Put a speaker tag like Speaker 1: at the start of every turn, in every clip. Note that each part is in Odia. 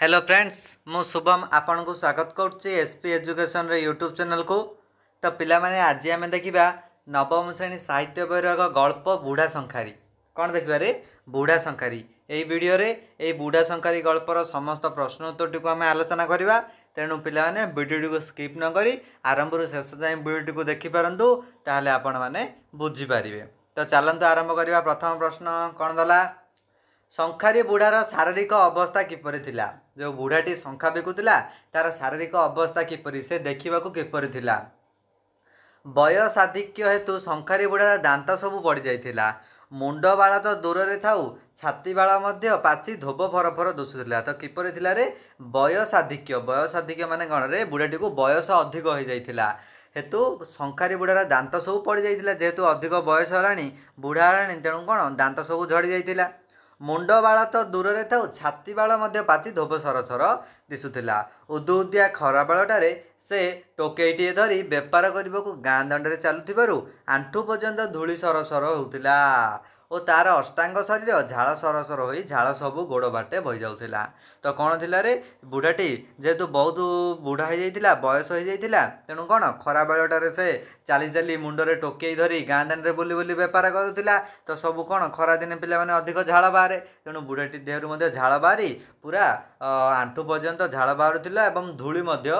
Speaker 1: ହ୍ୟାଲୋ ଫ୍ରେଣ୍ଡସ୍ ମୁଁ ଶୁଭମ ଆପଣଙ୍କୁ ସ୍ୱାଗତ କରୁଛି ଏସ୍ ପି ଏଜୁକେସନ୍ର ୟୁଟ୍ୟୁବ୍ ଚ୍ୟାନେଲ୍କୁ ତ ପିଲାମାନେ ଆଜି ଆମେ ଦେଖିବା ନବମ ଶ୍ରେଣୀ ସାହିତ୍ୟ ବହିର ଏକ ଗଳ୍ପ ବୁଢ଼ା ଶଙ୍ଖାରୀ କ'ଣ ଦେଖିବାରେ ବୁଢ଼ା ଶଙ୍ଖାରୀ ଏହି ଭିଡ଼ିଓରେ ଏହି ବୁଢ଼ା ଶଙ୍ଖାରୀ ଗଳ୍ପର ସମସ୍ତ ପ୍ରଶ୍ନୋତ୍ତରଟିକୁ ଆମେ ଆଲୋଚନା କରିବା ତେଣୁ ପିଲାମାନେ ଭିଡ଼ିଓଟିକୁ ସ୍କିପ୍ ନକରି ଆରମ୍ଭରୁ ଶେଷ ଯାଏଁ ଭିଡ଼ିଓଟିକୁ ଦେଖିପାରନ୍ତୁ ତାହେଲେ ଆପଣମାନେ ବୁଝିପାରିବେ ତ ଚାଲନ୍ତୁ ଆରମ୍ଭ କରିବା ପ୍ରଥମ ପ୍ରଶ୍ନ କ'ଣ ଦେଲା ଶଙ୍ଖାରି ବୁଢ଼ାର ଶାରୀରିକ ଅବସ୍ଥା କିପରି ଥିଲା ଯେଉଁ ବୁଢ଼ାଟି ଶଙ୍ଖା ବିକୁଥିଲା ତା'ର ଶାରୀରିକ ଅବସ୍ଥା କିପରି ସେ ଦେଖିବାକୁ କିପରି ଥିଲା ବୟସାଧିକ୍ୟ ହେତୁ ଶଙ୍ଖାରୀ ବୁଢ଼ାର ଦାନ୍ତ ସବୁ ପଡ଼ିଯାଇଥିଲା ମୁଣ୍ଡ ବାଳ ତ ଦୂରରେ ଥାଉ ଛାତି ବାଳ ମଧ୍ୟ ପାଚି ଧୋବ ଫରଫର ଦୁଶୁଥିଲା ତ କିପରି ଥିଲା ରେ ବୟସାଧିକ୍ୟ ବୟସାଧିକ୍ୟ ମାନେ କ'ଣ ରେ ବୁଢ଼ାଟିକୁ ବୟସ ଅଧିକ ହୋଇଯାଇଥିଲା ହେତୁ ଶଙ୍ଖାରୀ ବୁଢ଼ାର ଦାନ୍ତ ସବୁ ପଡ଼ିଯାଇଥିଲା ଯେହେତୁ ଅଧିକ ବୟସ ହେଲାଣି ବୁଢ଼ା ହେଲାଣି ତେଣୁ କ'ଣ ଦାନ୍ତ ସବୁ ଝଡ଼ିଯାଇଥିଲା ମୁଣ୍ଡ ବାଳ ତ ଦୂରରେ ଥାଉ ଛାତି ବାଳ ମଧ୍ୟ ପାଚି ଧୋବସର ଥର ଦିଶୁଥିଲା ଉଦୁଦିଆ ଖରାବେଳଟାରେ ସେ ଟୋକେଇଟିଏ ଧରି ବେପାର କରିବାକୁ ଗାଁ ଦାଣ୍ଡରେ ଚାଲୁଥିବାରୁ ଆଣ୍ଠୁ ପର୍ଯ୍ୟନ୍ତ ଧୂଳି ସର ସର ହେଉଥିଲା ଓ ତାର ଅଷ୍ଟାଙ୍ଗ ଶରୀର ଝାଳ ସରସର ହୋଇ ଝାଳ ସବୁ ଗୋଡ଼ ବାଟେ ବହିଯାଉଥିଲା ତ କ'ଣ ଥିଲା ରେ ବୁଢ଼ାଟି ଯେହେତୁ ବହୁତ ବୁଢ଼ା ହୋଇଯାଇଥିଲା ବୟସ ହୋଇଯାଇଥିଲା ତେଣୁ କ'ଣ ଖରାବେଳଟାରେ ସେ ଚାଲି ଚାଲି ମୁଣ୍ଡରେ ଟୋକେଇ ଧରି ଗାଁ ଦାଣ୍ଡରେ ବୁଲି ବୁଲି ବେପାର କରୁଥିଲା ତ ସବୁ କ'ଣ ଖରାଦିନେ ପିଲାମାନେ ଅଧିକ ଝାଳ ବାହାରେ ତେଣୁ ବୁଢ଼ାଟି ଦେହରୁ ମଧ୍ୟ ଝାଳ ବାହାରି ପୁରା ଆଣ୍ଠୁ ପର୍ଯ୍ୟନ୍ତ ଝାଳ ବାହାରୁଥିଲା ଏବଂ ଧୂଳି ମଧ୍ୟ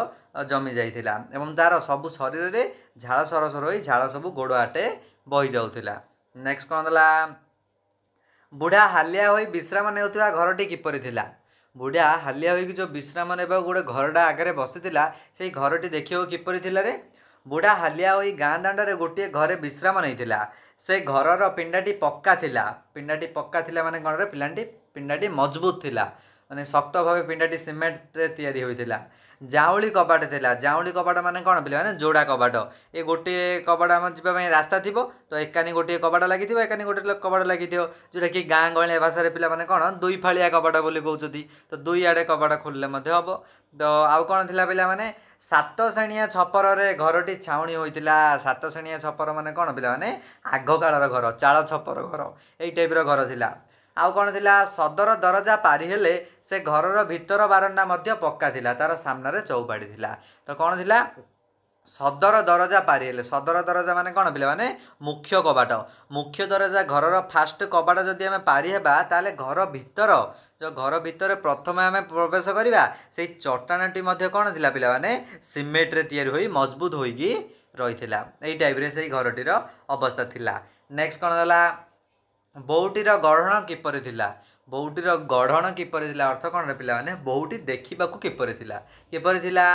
Speaker 1: ଜମି ଯାଇଥିଲା ଏବଂ ତା'ର ସବୁ ଶରୀରରେ ଝାଳ ସରସର ହୋଇ ଝାଳ ସବୁ ଗୋଡ଼ ଆଟେ ବହିଯାଉଥିଲା ନେକ୍ସଟ କ'ଣ ଦେଲା ବୁଢ଼ା ହାଲିଆ ହୋଇ ବିଶ୍ରାମ ନେଉଥିବା ଘରଟି କିପରି ଥିଲା ବୁଢ଼ା ହାଲିଆ ହୋଇକି ଯେଉଁ ବିଶ୍ରାମ ନେବାକୁ ଗୋଟେ ଘରଟା ଆଗରେ ବସିଥିଲା ସେଇ ଘରଟି ଦେଖିବାକୁ କିପରି ଥିଲାରେ ବୁଢ଼ା ହାଲିଆ ହୋଇ ଗାଁ ଦାଣ୍ଡରେ ଗୋଟିଏ ଘରେ ବିଶ୍ରାମ ନେଇଥିଲା ସେ ଘରର ପିଣ୍ଡାଟି ପକ୍କା ଥିଲା ପିଣ୍ଡାଟି ପକ୍କା ଥିଲା ମାନେ କ'ଣରେ ପିଲାଟି ପିଣ୍ଡାଟି ମଜବୁତ ଥିଲା ମାନେ ଶକ୍ତ ଭାବେ ପିଣ୍ଡାଟି ସିମେଣ୍ଟରେ ତିଆରି ହୋଇଥିଲା ଜାଉଳି କବାଟ ଥିଲା ଜାଉଳି କବାଟ ମାନେ କ'ଣ ପିଲାମାନେ ଯୋଡ଼ା କବାଟ ଏ ଗୋଟିଏ କବାଟ ଆମର ଯିବା ପାଇଁ ରାସ୍ତା ଥିବ ତ ଏକାନି ଗୋଟିଏ କବାଟ ଲାଗିଥିବ ଏକାନି ଗୋଟିଏ କବାଟ ଲାଗିଥିବ ଯେଉଁଟାକି ଗାଁ ଗହଳିଆ ଭାଷାରେ ପିଲାମାନେ କ'ଣ ଦୁଇ ଫାଳିଆ କବାଟ ବୋଲି କହୁଛନ୍ତି ତ ଦୁଇ ଆଡ଼େ କବାଟ ଖୋଲିଲେ ମଧ୍ୟ ହେବ ତ ଆଉ କ'ଣ ଥିଲା ପିଲାମାନେ ସାତ ଶ୍ରେଣୀଆ ଛପରରେ ଘରଟି ଛାଉଣି ହୋଇଥିଲା ସାତ ଶ୍ରେଣୀଆ ଛପର ମାନେ କ'ଣ ପିଲାମାନେ ଆଗକାଳର ଘର ଚାଳ ଛପର ଘର ଏଇ ଟାଇପ୍ର ଘର ଥିଲା ଆଉ କ'ଣ ଥିଲା ସଦର ଦରଜା ପାରି ହେଲେ ସେ ଘରର ଭିତର ବାରଣ୍ଡା ମଧ୍ୟ ପକ୍କା ଥିଲା ତା'ର ସାମ୍ନାରେ ଚୌପାଡ଼ି ଥିଲା ତ କ'ଣ ଥିଲା ସଦର ଦରଜା ପାରି ହେଲେ ସଦର ଦରଜା ମାନେ କ'ଣ ପିଲାମାନେ ମୁଖ୍ୟ କବାଟ ମୁଖ୍ୟ ଦରଜା ଘରର ଫାଷ୍ଟ କବାଟ ଯଦି ଆମେ ପାରି ହେବା ତାହେଲେ ଘର ଭିତର ଯେଉଁ ଘର ଭିତରେ ପ୍ରଥମେ ଆମେ ପ୍ରବେଶ କରିବା ସେଇ ଚଟାଣଟି ମଧ୍ୟ କ'ଣ ଥିଲା ପିଲାମାନେ ସିମେଣ୍ଟରେ ତିଆରି ହୋଇ ମଜବୁତ ହୋଇକି ରହିଥିଲା ଏଇ ଟାଇପ୍ରେ ସେଇ ଘରଟିର ଅବସ୍ଥା ଥିଲା ନେକ୍ସଟ କ'ଣ ହେଲା ବୋଉଟିର ଗଢ଼ଣ କିପରି ଥିଲା ବୋଉଟିର ଗଢ଼ଣ କିପରି ଥିଲା ଅର୍ଥ କ'ଣ ପିଲାମାନେ ବୋଉଟି ଦେଖିବାକୁ କିପରି ଥିଲା କିପରି ଥିଲା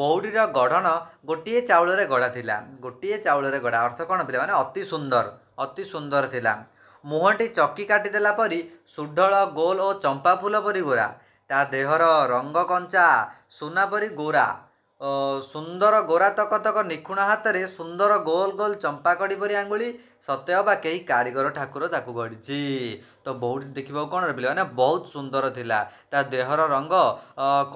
Speaker 1: ବୋଉଟିର ଗଢ଼ଣ ଗୋଟିଏ ଚାଉଳରେ ଗଢ଼ା ଥିଲା ଗୋଟିଏ ଚାଉଳରେ ଗଢ଼ା ଅର୍ଥ କ'ଣ ପିଲାମାନେ ଅତି ସୁନ୍ଦର ଅତି ସୁନ୍ଦର ଥିଲା ମୁହଁଟି ଚକି କାଟିଦେଲା ପରି ସୁଢଳ ଗୋଲ ଓ ଚମ୍ପା ଫୁଲ ପରି ଗୋରା ତା ଦେହର ରଙ୍ଗ କଞ୍ଚା ସୁନା ପରି ଗୋରା ସୁନ୍ଦର ଗୋରା ତକ ତକ ନିଖୁଣ ହାତରେ ସୁନ୍ଦର ଗୋଲ ଗୋଲ ଚମ୍ପା କଡ଼ି ପରି ଆଙ୍ଗୁଳି ସତ୍ୟ ବା କେହି କାରିଗର ଠାକୁର ତାକୁ ଗଢ଼ିଛି ତ ବହୁତ ଦେଖିବାକୁ କ'ଣ ରହିଲେ ମାନେ ବହୁତ ସୁନ୍ଦର ଥିଲା ତା ଦେହର ରଙ୍ଗ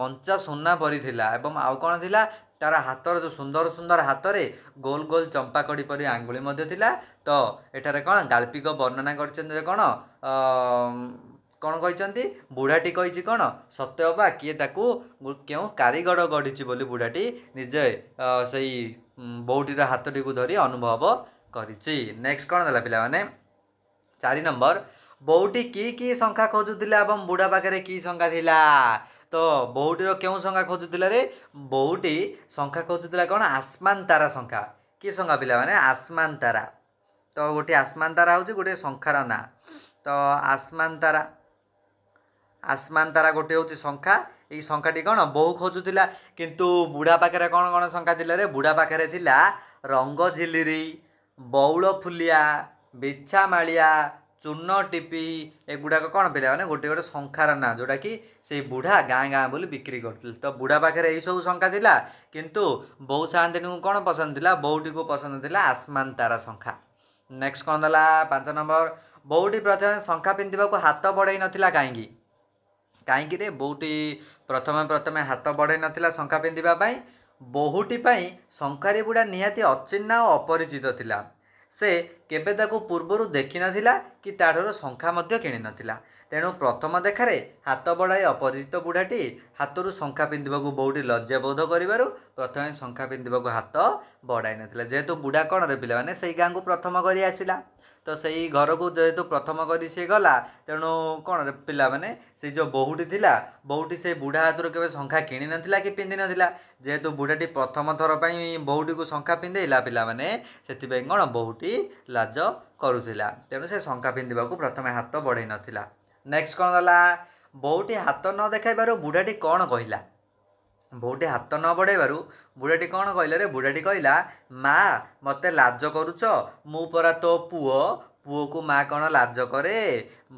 Speaker 1: କଞ୍ଚା ସୁନା ପରି ଥିଲା ଏବଂ ଆଉ କ'ଣ ଥିଲା ତାର ହାତର ଯେଉଁ ସୁନ୍ଦର ସୁନ୍ଦର ହାତରେ ଗୋଲ ଗୋଲ ଚମ୍ପା କଡ଼ି ପରି ଆଙ୍ଗୁଳି ମଧ୍ୟ ଥିଲା ତ ଏଠାରେ କ'ଣ ଗାଳ୍ପିକ ବର୍ଣ୍ଣନା କରିଛନ୍ତି ଯେ କ'ଣ କ'ଣ କହିଛନ୍ତି ବୁଢ଼ାଟି କହିଛି କ'ଣ ସତ୍ୟ ବା କିଏ ତାକୁ କେଉଁ କାରିଗର ଗଢ଼ିଛି ବୋଲି ବୁଢ଼ାଟି ନିଜେ ସେଇ ବୋଉଟିର ହାତଟିକୁ ଧରି ଅନୁଭବ କରିଛି ନେକ୍ସଟ କ'ଣ ଦେଲା ପିଲାମାନେ ଚାରି ନମ୍ବର ବୋଉଟି କି କି ସଂଖ୍ୟା ଖୋଜୁଥିଲା ଏବଂ ବୁଢ଼ା ପାଖରେ କି ସଂଖ୍ୟା ଥିଲା ତ ବୋଉଟିର କେଉଁ ସଂଖ୍ୟା ଖୋଜୁଥିଲା ରେ ବୋଉଟି ସଂଖ୍ୟା ଖୋଜୁଥିଲା କ'ଣ ଆସମାନ ତାରା ସଂଖ୍ୟା କି ସଂଖ୍ୟା ପିଲାମାନେ ଆସମାନ ତାରା ତ ଗୋଟିଏ ଆସମାନ ତାରା ହେଉଛି ଗୋଟିଏ ସଂଖ୍ୟାର ନାଁ ତ ଆସମାନ ତାରା ଆସମାନ ତାରା ଗୋଟିଏ ହେଉଛି ଶଙ୍ଖା ଏଇ ଶଙ୍ଖାଟି କ'ଣ ବୋଉ ଖୋଜୁଥିଲା କିନ୍ତୁ ବୁଢ଼ା ପାଖରେ କ'ଣ କ'ଣ ଶଙ୍ଖା ଥିଲା ରେ ବୁଢ଼ା ପାଖରେ ଥିଲା ରଙ୍ଗ ଝିଲିରି ବଉଳ ଫୁଲିଆ ବିଛା ମାଳିଆ ଚୂର୍ଣ୍ଣ ଟିପି ଏଗୁଡ଼ାକ କ'ଣ ପିଲାମାନେ ଗୋଟିଏ ଗୋଟେ ଶଙ୍ଖାର ନାଁ ଯେଉଁଟାକି ସେଇ ବୁଢ଼ା ଗାଁ ଗାଁ ବୋଲି ବିକ୍ରି କରୁଥିଲେ ତ ବୁଢ଼ା ପାଖରେ ଏହିସବୁ ଶଙ୍ଖା ଥିଲା କିନ୍ତୁ ବୋଉ ସାଆନ୍ତିଣୀଙ୍କୁ କ'ଣ ପସନ୍ଦ ଥିଲା ବୋଉଟିକୁ ପସନ୍ଦ ଥିଲା ଆସମାନ ତାରା ଶଙ୍ଖା ନେକ୍ସଟ କ'ଣ ଦେଲା ପାଞ୍ଚ ନମ୍ବର ବୋଉଟି ପ୍ରଥମେ ଶଙ୍ଖା ପିନ୍ଧିବାକୁ ହାତ ବଢ଼େଇ ନଥିଲା କାହିଁକି କାହିଁକି ରେ ବୋଉଟି ପ୍ରଥମେ ପ୍ରଥମେ ହାତ ବଢ଼େଇ ନଥିଲା ଶଙ୍ଖା ପିନ୍ଧିବା ପାଇଁ ବୋହୁଟି ପାଇଁ ଶଙ୍ଖାରି ବୁଢ଼ା ନିହାତି ଅଚିହ୍ନା ଓ ଅପରିଚିତ ଥିଲା ସେ କେବେ ତାକୁ ପୂର୍ବରୁ ଦେଖିନଥିଲା କି ତାଠାରୁ ଶଙ୍ଖା ମଧ୍ୟ କିଣିନଥିଲା ତେଣୁ ପ୍ରଥମ ଦେଖାରେ ହାତ ବଢ଼ାଇ ଅପରିଚିତ ବୁଢ଼ାଟି ହାତରୁ ଶଙ୍ଖା ପିନ୍ଧିବାକୁ ବୋଉଟି ଲଜ୍ଜାବୋଧ କରିବାରୁ ପ୍ରଥମେ ଶଙ୍ଖା ପିନ୍ଧିବାକୁ ହାତ ବଢ଼ାଇ ନଥିଲା ଯେହେତୁ ବୁଢ଼ା କ'ଣରେ ପିଲାମାନେ ସେଇ ଗାଁକୁ ପ୍ରଥମ କରି ଆସିଲା ତ ସେଇ ଘରକୁ ଯେହେତୁ ପ୍ରଥମ କରି ସିଏ ଗଲା ତେଣୁ କ'ଣ ପିଲାମାନେ ସେ ଯେଉଁ ବୋହୁଟି ଥିଲା ବୋହୁଟି ସେ ବୁଢ଼ା ହାତରୁ କେବେ ଶଙ୍ଖା କିଣିନଥିଲା କି ପିନ୍ଧିନଥିଲା ଯେହେତୁ ବୁଢ଼ାଟି ପ୍ରଥମ ଥର ପାଇଁ ବୋହୁଟିକୁ ଶଙ୍ଖା ପିନ୍ଧେଇଲା ପିଲାମାନେ ସେଥିପାଇଁ କ'ଣ ବୋହୁଟି ଲାଜ କରୁଥିଲା ତେଣୁ ସେ ଶଙ୍ଖା ପିନ୍ଧିବାକୁ ପ୍ରଥମେ ହାତ ବଢ଼େଇନଥିଲା ନେକ୍ସଟ କ'ଣ ଗଲା ବୋହୁଟି ହାତ ନ ଦେଖାଇବାରୁ ବୁଢ଼ାଟି କ'ଣ କହିଲା ବୋଉଟି ହାତ ନ ବଢ଼େଇବାରୁ ବୁଢ଼ାଟି କ'ଣ କହିଲେ ରେ ବୁଢ଼ାଟି କହିଲା ମା ମୋତେ ଲାଜ କରୁଛ ମୁଁ ପରା ତୋ ପୁଅ ପୁଅକୁ ମା କ'ଣ ଲାଜ କରେ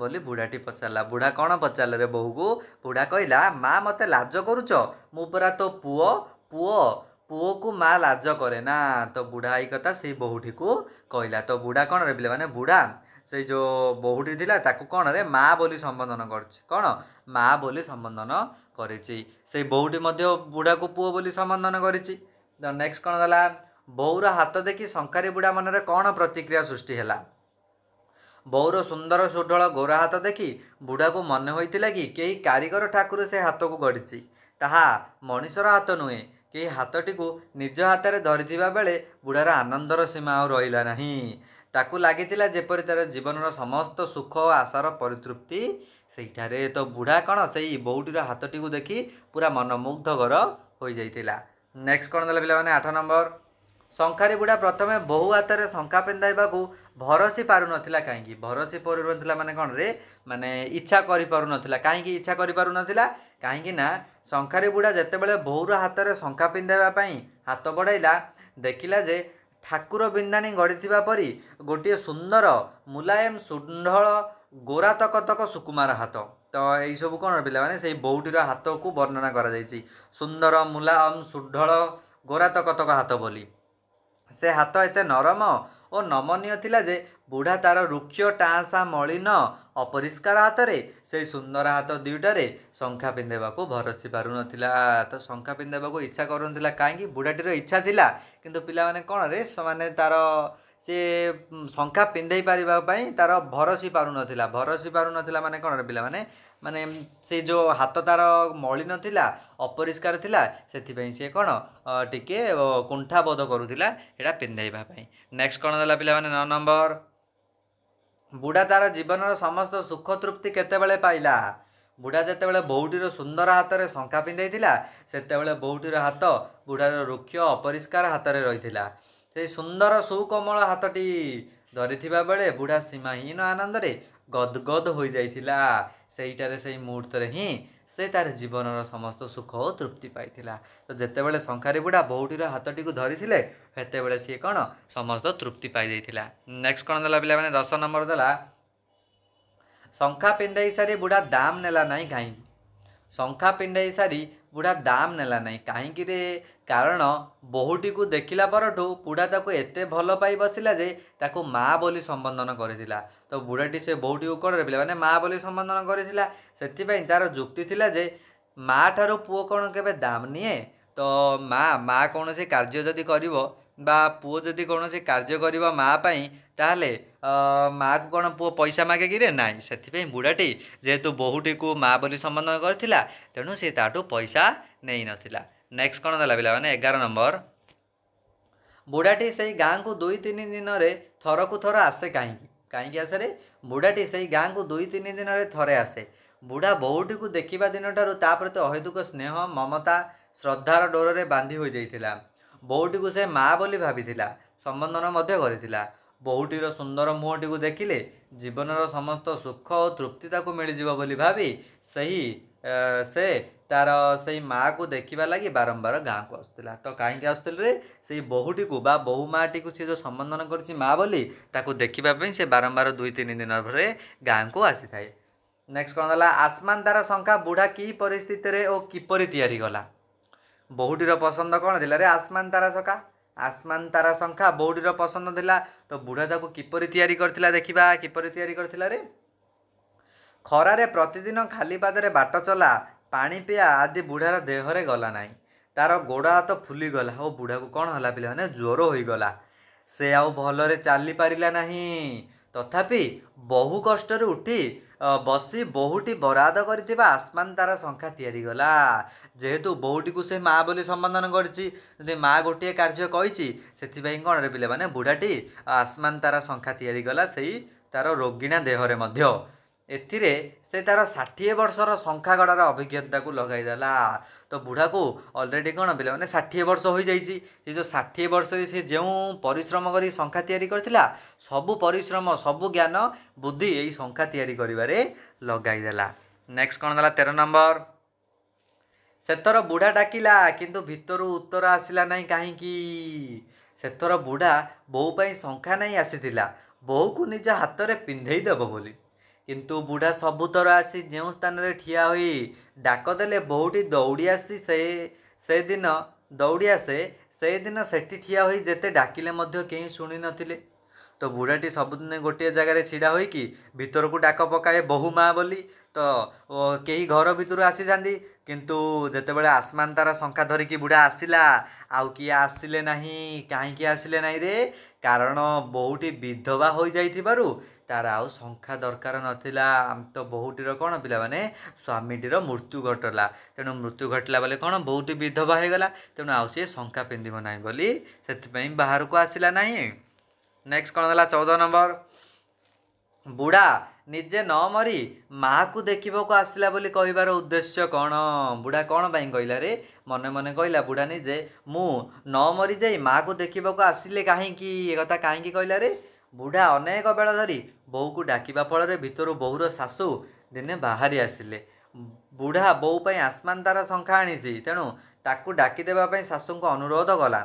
Speaker 1: ବୋଲି ବୁଢ଼ାଟି ପଚାରିଲା ବୁଢ଼ା କ'ଣ ପଚାରିଲେ ରେ ବୋହୂକୁ ବୁଢ଼ା କହିଲା ମା ମୋତେ ଲାଜ କରୁଛ ମୁଁ ପରା ତୋ ପୁଅ ପୁଅ ପୁଅକୁ ମା ଲାଜ କରେ ନା ତ ବୁଢ଼ା ଏଇ କଥା ସେଇ ବୋହୂଟିକୁ କହିଲା ତ ବୁଢ଼ା କ'ଣ ରେ ମାନେ ବୁଢ଼ା ସେଇ ଯେଉଁ ବୋହୂଟି ଥିଲା ତାକୁ କ'ଣ ରେ ମା ବୋଲି ସମ୍ବୋଧନ କରୁଛି କ'ଣ ମା ବୋଲି ସମ୍ବୋଧନ କରିଛି ସେଇ ବୋଉଟି ମଧ୍ୟ ବୁଢ଼ାକୁ ପୁଅ ବୋଲି ସମ୍ବନ୍ଧନ କରିଛି ତ ନେକ୍ସଟ କ'ଣ ହେଲା ବୋଉର ହାତ ଦେଖି ଶଙ୍କାରୀ ବୁଢ଼ା ମନରେ କ'ଣ ପ୍ରତିକ୍ରିୟା ସୃଷ୍ଟି ହେଲା ବୋଉର ସୁନ୍ଦର ସୁଢଳ ଗୋର ହାତ ଦେଖି ବୁଢ଼ାକୁ ମନେ ହୋଇଥିଲା କି କେହି କାରିଗର ଠାକୁର ସେ ହାତକୁ ଗଢ଼ିଛି ତାହା ମଣିଷର ହାତ ନୁହେଁ କେହି ହାତଟିକୁ ନିଜ ହାତରେ ଧରିଥିବା ବେଳେ ବୁଢ଼ାର ଆନନ୍ଦର ସୀମା ଆଉ ରହିଲା ନାହିଁ ତାକୁ ଲାଗିଥିଲା ଯେପରି ତା'ର ଜୀବନର ସମସ୍ତ ସୁଖ ଓ ଆଶାର ପରିତୃପ୍ତି ସେଇଠାରେ ତ ବୁଢ଼ା କ'ଣ ସେଇ ବୋହୁଟିର ହାତଟିକୁ ଦେଖି ପୁରା ମନମୁଗ୍ଧକର ହୋଇଯାଇଥିଲା ନେକ୍ସଟ କ'ଣ ଦେଲା ପିଲାମାନେ ଆଠ ନମ୍ବର ଶଙ୍ଖାରୀ ବୁଢ଼ା ପ୍ରଥମେ ବୋହୁ ହାତରେ ଶଙ୍ଖା ପିନ୍ଧାଇବାକୁ ଭରସି ପାରୁନଥିଲା କାହିଁକି ଭରସି ପାରୁନଥିଲା ମାନେ କ'ଣ ରେ ମାନେ ଇଚ୍ଛା କରିପାରୁନଥିଲା କାହିଁକି ଇଚ୍ଛା କରିପାରୁନଥିଲା କାହିଁକି ନା ଶଙ୍ଖାରୀ ବୁଢ଼ା ଯେତେବେଳେ ବୋହୁର ହାତରେ ଶଙ୍ଖା ପିନ୍ଧାଇବା ପାଇଁ ହାତ ବଢ଼ାଇଲା ଦେଖିଲା ଯେ ଠାକୁର ବିନ୍ଦାଣୀ ଗଢ଼ିଥିବା ପରି ଗୋଟିଏ ସୁନ୍ଦର ମୁଲାୟମ ସୁଣ୍ଢଳ ଗୋରାତକ ତକ ସୁକୁମାର ହାତ ତ ଏଇସବୁ କ'ଣ ପିଲାମାନେ ସେଇ ବୋଉଟିର ହାତକୁ ବର୍ଣ୍ଣନା କରାଯାଇଛି ସୁନ୍ଦର ମୁଲାୟମ ସୁଢଳ ଗୋରା ତକ ହାତ ବୋଲି ସେ ହାତ ଏତେ ନରମ ଓ ନମନୀୟ ଥିଲା ଯେ ବୁଢ଼ା ତା'ର ରୁକ୍ଷ ଟାଁସା ମଳିନ ଅପରିଷ୍କାର ହାତରେ ସେଇ ସୁନ୍ଦର ହାତ ଦୁଇଟାରେ ଶଙ୍ଖା ପିନ୍ଧେଇବାକୁ ଭରସି ପାରୁନଥିଲା ତ ଶଙ୍ଖା ପିନ୍ଧେଇବାକୁ ଇଚ୍ଛା କରୁନଥିଲା କାହିଁକି ବୁଢ଼ାଟିର ଇଚ୍ଛା ଥିଲା କିନ୍ତୁ ପିଲାମାନେ କ'ଣରେ ସେମାନେ ତା'ର ସେ ଶଙ୍ଖା ପିନ୍ଧେଇ ପାରିବା ପାଇଁ ତା'ର ଭରସି ପାରୁନଥିଲା ଭରସି ପାରୁନଥିଲା ମାନେ କ'ଣ ପିଲାମାନେ ମାନେ ସେ ଯେଉଁ ହାତ ତା'ର ମଳି ନଥିଲା ଅପରିଷ୍କାର ଥିଲା ସେଥିପାଇଁ ସିଏ କ'ଣ ଟିକିଏ କୁଣ୍ଠାବୋଧ କରୁଥିଲା ଏଇଟା ପିନ୍ଧେଇବା ପାଇଁ ନେକ୍ସଟ କ'ଣ ଦେଲା ପିଲାମାନେ ନଅ ନମ୍ବର ବୁଢ଼ା ତା'ର ଜୀବନର ସମସ୍ତ ସୁଖ ତୃପ୍ତି କେତେବେଳେ ପାଇଲା ବୁଢ଼ା ଯେତେବେଳେ ବୋଉଟିର ସୁନ୍ଦର ହାତରେ ଶଙ୍ଖା ପିନ୍ଧେଇଥିଲା ସେତେବେଳେ ବୋଉଟିର ହାତ ବୁଢ଼ାର ରୁକ୍ଷ ଅପରିଷ୍କାର ହାତରେ ରହିଥିଲା ସେଇ ସୁନ୍ଦର ସୁକୋମଳ ହାତଟି ଧରିଥିବା ବେଳେ ବୁଢ଼ା ସୀମାହୀନ ଆନନ୍ଦରେ ଗଦଗଦ ହୋଇଯାଇଥିଲା ସେଇଟାରେ ସେଇ ମୁହୂର୍ତ୍ତରେ ହିଁ ସେ ତାର ଜୀବନର ସମସ୍ତ ସୁଖ ଓ ତୃପ୍ତି ପାଇଥିଲା ତ ଯେତେବେଳେ ଶଙ୍ଖାରୀ ବୁଢ଼ା ବୋଉଟିର ହାତଟିକୁ ଧରିଥିଲେ ସେତେବେଳେ ସିଏ କ'ଣ ସମସ୍ତ ତୃପ୍ତି ପାଇଯାଇଥିଲା ନେକ୍ସଟ କ'ଣ ଦେଲା ପିଲାମାନେ ଦଶ ନମ୍ବର ଦେଲା ଶଙ୍ଖା ପିନ୍ଧାଇ ସାରି ବୁଢ଼ା ଦାମ ନେଲା ନାହିଁ କାହିଁକି ଶଙ୍ଖା ପିଣ୍ଡାଇ ସାରି ବୁଢ଼ା ଦାମ ନେଲା ନାହିଁ କାହିଁକିରେ କାରଣ ବୋହୂଟିକୁ ଦେଖିଲା ପରଠୁ ବୁଢ଼ା ତାକୁ ଏତେ ଭଲ ପାଇ ବସିଲା ଯେ ତାକୁ ମା ବୋଲି ସମ୍ବୋଧନ କରିଥିଲା ତ ବୁଢ଼ାଟି ସେ ବୋହୂଟିକୁ କ'ଣ ରଖିଲା ମାନେ ମା ବୋଲି ସମ୍ବୋଧନ କରିଥିଲା ସେଥିପାଇଁ ତା'ର ଯୁକ୍ତି ଥିଲା ଯେ ମା ଠାରୁ ପୁଅ କ'ଣ କେବେ ଦାମ ନିଏ ତ ମା ମା କୌଣସି କାର୍ଯ୍ୟ ଯଦି କରିବ ବା ପୁଅ ଯଦି କୌଣସି କାର୍ଯ୍ୟ କରିବ ମା ପାଇଁ ତାହେଲେ ମାଆକୁ କ'ଣ ପୁଅ ପଇସା ମାଗେ କିରେ ନାହିଁ ସେଥିପାଇଁ ବୁଢ଼ାଟି ଯେହେତୁ ବୋହୂଟିକୁ ମା ବୋଲି ସମ୍ବୋଧନ କରିଥିଲା ତେଣୁ ସେ ତା'ଠୁ ପଇସା ନେଇନଥିଲା ନେକ୍ସଟ କ'ଣ ଦେଲା ପିଲାମାନେ ଏଗାର ନମ୍ବର ବୁଢ଼ାଟି ସେଇ ଗାଁକୁ ଦୁଇ ତିନି ଦିନରେ ଥରକୁ ଥର ଆସେ କାହିଁକି କାହିଁକି ଆସେ ରେ ବୁଢ଼ାଟି ସେଇ ଗାଁକୁ ଦୁଇ ତିନି ଦିନରେ ଥରେ ଆସେ ବୁଢ଼ା ବୋଉଟିକୁ ଦେଖିବା ଦିନଠାରୁ ତା ପ୍ରତି ଅହେତୁକ ସ୍ନେହ ମମତା ଶ୍ରଦ୍ଧାର ଡୋରରେ ବାନ୍ଧି ହୋଇଯାଇଥିଲା ବୋଉଟିକୁ ସେ ମା ବୋଲି ଭାବିଥିଲା ସମ୍ବନ୍ଧନ ମଧ୍ୟ କରିଥିଲା ବୋଉଟିର ସୁନ୍ଦର ମୁହଁଟିକୁ ଦେଖିଲେ ଜୀବନର ସମସ୍ତ ସୁଖ ଓ ତୃପ୍ତି ତାକୁ ମିଳିଯିବ ବୋଲି ଭାବି ସେହି ସେ ତାର ସେଇ ମାଆକୁ ଦେଖିବା ଲାଗି ବାରମ୍ବାର ଗାଁକୁ ଆସୁଥିଲା ତ କାହିଁକି ଆସୁଥିଲେ ରେ ସେଇ ବୋହୂଟିକୁ ବା ବୋହୂ ମାଆଟିକୁ ସେ ଯେଉଁ ସମ୍ବୋଧନ କରିଛି ମାଆ ବୋଲି ତାକୁ ଦେଖିବା ପାଇଁ ସେ ବାରମ୍ବାର ଦୁଇ ତିନି ଦିନ ପରେ ଗାଁକୁ ଆସିଥାଏ ନେକ୍ସଟ କ'ଣ ହେଲା ଆସମାନ ତାରା ସଂଖ୍ୟା ବୁଢ଼ା କି ପରିସ୍ଥିତିରେ ଓ କିପରି ତିଆରି କଲା ବୋହୂଟିର ପସନ୍ଦ କ'ଣ ଥିଲା ରେ ଆସମାନ ତାରା ସଂଖ୍ୟା ଆସମାନ ତାରା ସଂଖ୍ୟା ବୋହୂଟିର ପସନ୍ଦ ଥିଲା ତ ବୁଢ଼ା ତାକୁ କିପରି ତିଆରି କରିଥିଲା ଦେଖିବା କିପରି ତିଆରି କରିଥିଲା ରେ ଖରାରେ ପ୍ରତିଦିନ ଖାଲି ପାଦରେ ବାଟ ଚଲା ପାଣି ପିଆ ଆଦି ବୁଢ଼ାର ଦେହରେ ଗଲା ନାହିଁ ତାର ଗୋଡ଼ ହାତ ଫୁଲିଗଲା ଓ ବୁଢ଼ାକୁ କ'ଣ ହେଲା ପିଲାମାନେ ଜ୍ୱର ହୋଇଗଲା ସେ ଆଉ ଭଲରେ ଚାଲିପାରିଲା ନାହିଁ ତଥାପି ବହୁ କଷ୍ଟରୁ ଉଠି ବସି ବୋହୁଟି ବରାଦ କରିଥିବା ଆସମାନ ତାର ସଂଖ୍ୟା ତିଆରି ଗଲା ଯେହେତୁ ବୋହୁଟିକୁ ସେ ମା' ବୋଲି ସମ୍ବୋଧନ କରିଛି ଯଦି ମା' ଗୋଟିଏ କାର୍ଯ୍ୟ କହିଛି ସେଥିପାଇଁ କ'ଣ ରେ ପିଲାମାନେ ବୁଢ଼ାଟି ଆସମାନ ତାର ସଂଖ୍ୟା ତିଆରି ଗଲା ସେଇ ତାର ରୋଗିଣା ଦେହରେ ମଧ୍ୟ ଏଥିରେ ସେ ତାର ଷାଠିଏ ବର୍ଷର ସଂଖ୍ୟା ଗଡ଼ାର ଅଭିଜ୍ଞତାକୁ ଲଗାଇଦେଲା ତ ବୁଢ଼ାକୁ ଅଲରେଡ଼ି କ'ଣ ପିଲାମାନେ ଷାଠିଏ ବର୍ଷ ହୋଇଯାଇଛି ସେ ଯେଉଁ ଷାଠିଏ ବର୍ଷରେ ସେ ଯେଉଁ ପରିଶ୍ରମ କରି ଶଙ୍ଖା ତିଆରି କରିଥିଲା ସବୁ ପରିଶ୍ରମ ସବୁ ଜ୍ଞାନ ବୁଦ୍ଧି ଏଇ ଶଙ୍ଖା ତିଆରି କରିବାରେ ଲଗାଇଦେଲା ନେକ୍ସଟ କ'ଣ ଦେଲା ତେର ନମ୍ବର ସେଥର ବୁଢ଼ା ଡାକିଲା କିନ୍ତୁ ଭିତରୁ ଉତ୍ତର ଆସିଲା ନାହିଁ କାହିଁକି ସେଥର ବୁଢ଼ା ବୋଉ ପାଇଁ ଶଙ୍ଖା ନାହିଁ ଆସିଥିଲା ବୋଉକୁ ନିଜ ହାତରେ ପିନ୍ଧେଇ ଦେବ ବୋଲି କିନ୍ତୁ ବୁଢ଼ା ସବୁଥର ଆସି ଯେଉଁ ସ୍ଥାନରେ ଠିଆ ହୋଇ ଡାକ ଦେଲେ ବୋହୂଟି ଦୌଡ଼ି ଆସି ସେ ସେଦିନ ଦୌଡ଼ି ଆସେ ସେଦିନ ସେଠି ଠିଆ ହୋଇ ଯେତେ ଡାକିଲେ ମଧ୍ୟ କେହି ଶୁଣିନଥିଲେ ତ ବୁଢ଼ାଟି ସବୁଦିନ ଗୋଟିଏ ଜାଗାରେ ଛିଡ଼ା ହୋଇକି ଭିତରକୁ ଡାକ ପକାଏ ବୋହୁ ମା' ବୋଲି ତ କେହି ଘର ଭିତରୁ ଆସିଯାଆନ୍ତି କିନ୍ତୁ ଯେତେବେଳେ ଆସମାନ ତାରା ଶଙ୍ଖା ଧରିକି ବୁଢ଼ା ଆସିଲା ଆଉ କିଏ ଆସିଲେ ନାହିଁ କାହିଁକି ଆସିଲେ ନାହିଁ ରେ କାରଣ ବୋଉଟି ବିଧବା ହୋଇଯାଇଥିବାରୁ ତାର ଆଉ ସଂଖ୍ୟା ଦରକାର ନଥିଲା ଆମେ ତ ବୋହୂଟିର କ'ଣ ପିଲାମାନେ ସ୍ୱାମୀଟିର ମୃତ୍ୟୁ ଘଟିଲା ତେଣୁ ମୃତ୍ୟୁ ଘଟିଲା ବୋଲି କ'ଣ ବୋହୂଟି ବିଧବା ହୋଇଗଲା ତେଣୁ ଆଉ ସିଏ ଶଙ୍ଖା ପିନ୍ଧିବ ନାହିଁ ବୋଲି ସେଥିପାଇଁ ବାହାରକୁ ଆସିଲା ନାହିଁ ନେକ୍ସଟ କ'ଣ ହେଲା ଚଉଦ ନମ୍ବର ବୁଢ଼ା ନିଜେ ନ ମରି ମାଆକୁ ଦେଖିବାକୁ ଆସିଲା ବୋଲି କହିବାର ଉଦ୍ଦେଶ୍ୟ କ'ଣ ବୁଢ଼ା କ'ଣ ପାଇଁ କହିଲା ରେ ମନେ ମନେ କହିଲା ବୁଢ଼ା ନିଜେ ମୁଁ ନ ମରିଯାଇ ମାଆକୁ ଦେଖିବାକୁ ଆସିଲେ କାହିଁକି ଏ କଥା କାହିଁକି କହିଲା ରେ ବୁଢ଼ା ଅନେକ ବେଳ ଧରି ବୋଉକୁ ଡାକିବା ଫଳରେ ଭିତରୁ ବୋଉର ଶାଶୁ ଦିନେ ବାହାରି ଆସିଲେ ବୁଢ଼ା ବୋଉ ପାଇଁ ଆସମାନ ତାରା ଶଙ୍ଖା ଆଣିଛି ତେଣୁ ତାକୁ ଡାକିଦେବା ପାଇଁ ଶାଶୁଙ୍କୁ ଅନୁରୋଧ କଲା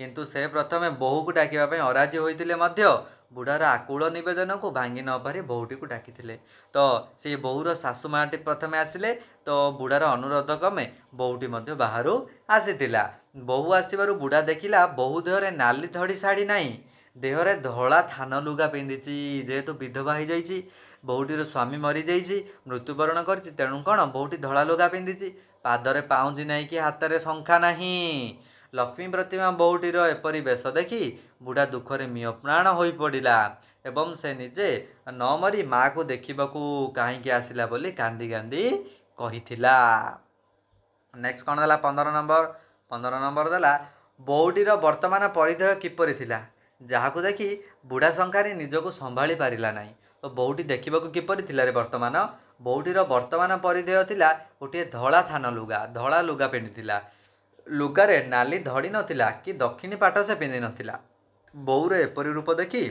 Speaker 1: କିନ୍ତୁ ସେ ପ୍ରଥମେ ବୋହୂକୁ ଡାକିବା ପାଇଁ ଅରାଜି ହୋଇଥିଲେ ମଧ୍ୟ ବୁଢ଼ାର ଆକୁଳ ନିବେଦନକୁ ଭାଙ୍ଗି ନ ପାରି ବୋହୂଟିକୁ ଡାକିଥିଲେ ତ ସେଇ ବୋହୂର ଶାଶୁ ମାଆଟି ପ୍ରଥମେ ଆସିଲେ ତ ବୁଢ଼ାର ଅନୁରୋଧ କ୍ରମେ ବୋହୂଟି ମଧ୍ୟ ବାହାରୁ ଆସିଥିଲା ବୋହୂ ଆସିବାରୁ ବୁଢ଼ା ଦେଖିଲା ବୋହୂ ଦେହରେ ନାଲି ଧଡ଼ି ଶାଢ଼ୀ ନାହିଁ ଦେହରେ ଧଳା ଥାନ ଲୁଗା ପିନ୍ଧିଛି ଯେହେତୁ ବିଧବା ହୋଇଯାଇଛି ବୋହୂଟିର ସ୍ୱାମୀ ମରିଯାଇଛି ମୃତ୍ୟୁବରଣ କରିଛି ତେଣୁ କ'ଣ ବୋହୂଟି ଧଳା ଲୁଗା ପିନ୍ଧିଛି ପାଦରେ ପାଉଁଜି ନାହିଁ କି ହାତରେ ଶଙ୍ଖା ନାହିଁ ଲକ୍ଷ୍ମୀ ପ୍ରତିମା ବୋହୂଟିର ଏପରି ବେଶ ଦେଖି ବୁଢ଼ା ଦୁଃଖରେ ମିୟପ୍ରାଣ ହୋଇପଡ଼ିଲା ଏବଂ ସେ ନିଜେ ନ ମରି ମାଆକୁ ଦେଖିବାକୁ କାହିଁକି ଆସିଲା ବୋଲି କାନ୍ଦି କାନ୍ଦି କହିଥିଲା ନେକ୍ସଟ କ'ଣ ଦେଲା ପନ୍ଦର ନମ୍ବର ପନ୍ଦର ନମ୍ବର ଦେଲା ବୋଉଟିର ବର୍ତ୍ତମାନ ପରିଧେୟ କିପରି ଥିଲା ଯାହାକୁ ଦେଖି ବୁଢ଼ା ଶଙ୍ଖାରି ନିଜକୁ ସମ୍ଭାଳି ପାରିଲା ନାହିଁ ଓ ବୋଉଟି ଦେଖିବାକୁ କିପରି ଥିଲା ରେ ବର୍ତ୍ତମାନ ବୋଉଟିର ବର୍ତ୍ତମାନ ପରିଧେୟ ଥିଲା ଗୋଟିଏ ଧଳା ଥାନ ଲୁଗା ଧଳା ଲୁଗା ପିନ୍ଧିଥିଲା ଲୁଗାରେ ନାଲି ଧଡ଼ି ନଥିଲା କି ଦକ୍ଷିଣୀ ପାଟ ସେ ପିନ୍ଧିନଥିଲା ବୋଉର ଏପରି ରୂପ ଦେଖି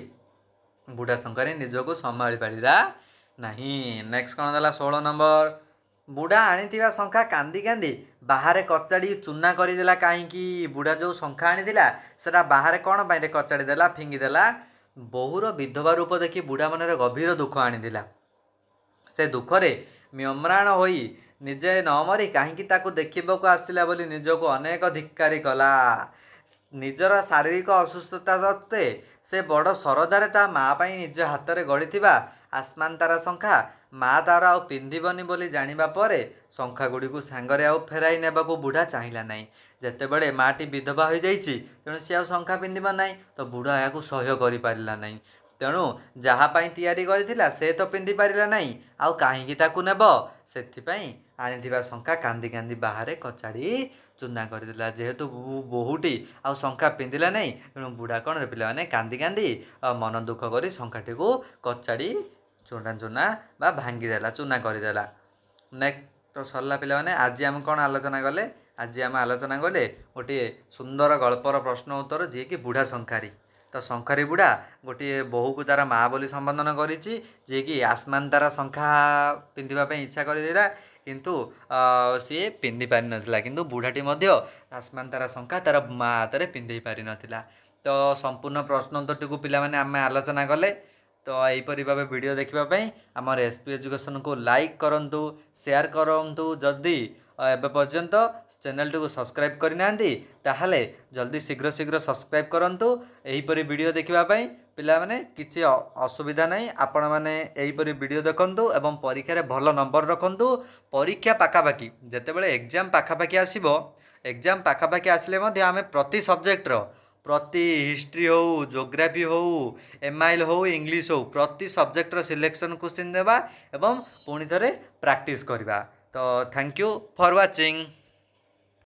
Speaker 1: ବୁଢ଼ା ଶଙ୍ଖାରି ନିଜକୁ ସମ୍ଭାଳି ପାରିଲା ନାହିଁ ନେକ୍ସଟ କ'ଣ ଦେଲା ଷୋହଳ ନମ୍ବର ବୁଢ଼ା ଆଣିଥିବା ଶଙ୍ଖା କାନ୍ଦି କାନ୍ଦି ବାହାରେ କଚାଡ଼ି ଚୁନା କରିଦେଲା କାହିଁକି ବୁଢ଼ା ଯେଉଁ ଶଙ୍ଖା ଆଣିଥିଲା ସେଟା ବାହାରେ କ'ଣ ପାଇଁ କଚାଡ଼ି ଦେଲା ଫିଙ୍ଗିଦେଲା ଦେଲା ବୋହୂର ବିଧବା ରୂପ ଦେଖି ବୁଢ଼ା ମନରେ ଗଭୀର ଦୁଃଖ ଆଣିଥିଲା ସେ ଦୁଃଖରେ ମ୍ୟମ୍ରାଣ ହୋଇ ନିଜେ ନ ମରି କାହିଁକି ତାକୁ ଦେଖିବାକୁ ଆସିଲା ବୋଲି ନିଜକୁ ଅନେକ ଧିକ୍କାରୀ କଲା ନିଜର ଶାରୀରିକ ଅସୁସ୍ଥତା ସତ୍ତ୍ୱେ ସେ ବଡ଼ ସରଦାରେ ତା ମାଆ ପାଇଁ ନିଜ ହାତରେ ଗଢ଼ିଥିବା ଆସମାନ ତାରା ଶଙ୍ଖା ମା ତା'ର ଆଉ ପିନ୍ଧିବନି ବୋଲି ଜାଣିବା ପରେ ଶଙ୍ଖାଗୁଡ଼ିକୁ ସାଙ୍ଗରେ ଆଉ ଫେରାଇ ନେବାକୁ ବୁଢ଼ା ଚାହିଁଲା ନାହିଁ ଯେତେବେଳେ ମା'ଟି ବିଧବା ହୋଇଯାଇଛି ତେଣୁ ସେ ଆଉ ଶଙ୍ଖା ପିନ୍ଧିବ ନାହିଁ ତ ବୁଢ଼ା ଏହାକୁ ସହ୍ୟ କରିପାରିଲା ନାହିଁ ତେଣୁ ଯାହା ପାଇଁ ତିଆରି କରିଥିଲା ସେ ତ ପିନ୍ଧି ପାରିଲା ନାହିଁ ଆଉ କାହିଁକି ତାକୁ ନେବ ସେଥିପାଇଁ ଆଣିଥିବା ଶଙ୍ଖା କାନ୍ଦି କାନ୍ଦି ବାହାରେ କଚାଡ଼ି ଚୁନା କରିଦେଲା ଯେହେତୁ ବୋହୂଟି ଆଉ ଶଙ୍ଖା ପିନ୍ଧିଲା ନାହିଁ ତେଣୁ ବୁଢ଼ା କ'ଣରେ ପିଲାମାନେ କାନ୍ଦି କାନ୍ଦି ମନ ଦୁଃଖ କରି ଶଙ୍ଖାଟିକୁ କଚାଡ଼ି ଚୁନା ଚୁନା ବା ଭାଙ୍ଗିଦେଲା ଚୁନା କରିଦେଲା ନେକ୍ସଟ ତ ସରିଲା ପିଲାମାନେ ଆଜି ଆମେ କ'ଣ ଆଲୋଚନା କଲେ ଆଜି ଆମେ ଆଲୋଚନା କଲେ ଗୋଟିଏ ସୁନ୍ଦର ଗଳ୍ପର ପ୍ରଶ୍ନ ଉତ୍ତର ଯିଏକି ବୁଢ଼ା ଶଙ୍ଖାରୀ ତ ଶଙ୍ଖାରୀ ବୁଢ଼ା ଗୋଟିଏ ବୋହୂକୁ ତା'ର ମା' ବୋଲି ସମ୍ବୋଧନ କରିଛି ଯିଏକି ଆସମାନ ତା'ର ଶଙ୍ଖା ପିନ୍ଧିବା ପାଇଁ ଇଚ୍ଛା କରିଦେଲା କିନ୍ତୁ ସିଏ ପିନ୍ଧି ପାରିନଥିଲା କିନ୍ତୁ ବୁଢ଼ାଟି ମଧ୍ୟ ଆସମାନ ତା'ର ଶଙ୍ଖା ତା'ର ମା' ହାତରେ ପିନ୍ଧେଇ ପାରିନଥିଲା ତ ସମ୍ପୂର୍ଣ୍ଣ ପ୍ରଶ୍ନ ଉତ୍ତରଟିକୁ ପିଲାମାନେ ଆମେ ଆଲୋଚନା କଲେ ତ ଏହିପରି ଭାବେ ଭିଡ଼ିଓ ଦେଖିବା ପାଇଁ ଆମର ଏସ୍ ପି ଏଜୁକେସନକୁ ଲାଇକ୍ କରନ୍ତୁ ସେୟାର କରନ୍ତୁ ଯଦି ଏବେ ପର୍ଯ୍ୟନ୍ତ ଚ୍ୟାନେଲଟିକୁ ସବସ୍କ୍ରାଇବ୍ କରିନାହାନ୍ତି ତାହେଲେ ଜଲ୍ଦି ଶୀଘ୍ର ଶୀଘ୍ର ସବସ୍କ୍ରାଇବ୍ କରନ୍ତୁ ଏହିପରି ଭିଡ଼ିଓ ଦେଖିବା ପାଇଁ ପିଲାମାନେ କିଛି ଅସୁବିଧା ନାହିଁ ଆପଣମାନେ ଏହିପରି ଭିଡ଼ିଓ ଦେଖନ୍ତୁ ଏବଂ ପରୀକ୍ଷାରେ ଭଲ ନମ୍ବର ରଖନ୍ତୁ ପରୀକ୍ଷା ପାଖାପାଖି ଯେତେବେଳେ ଏକ୍ଜାମ୍ ପାଖାପାଖି ଆସିବ ଏକ୍ଜାମ୍ ପାଖାପାଖି ଆସିଲେ ମଧ୍ୟ ଆମେ ପ୍ରତି ସବଜେକ୍ଟର ପ୍ରତି ହିଷ୍ଟ୍ରି ହଉ ଜୋଗ୍ରାଫି ହଉ ଏମ୍ଆଇଏଲ୍ ହଉ ଇଂଲିଶ ହଉ ପ୍ରତି ସବଜେକ୍ଟର ସିଲେକ୍ସନ୍ କୋଶ୍ଚିନ୍ ଦେବା ଏବଂ ପୁଣି ଥରେ ପ୍ରାକ୍ଟିସ୍ କରିବା ତ ଥ୍ୟାଙ୍କ ୟୁ ଫର୍ ୱାଚିଂ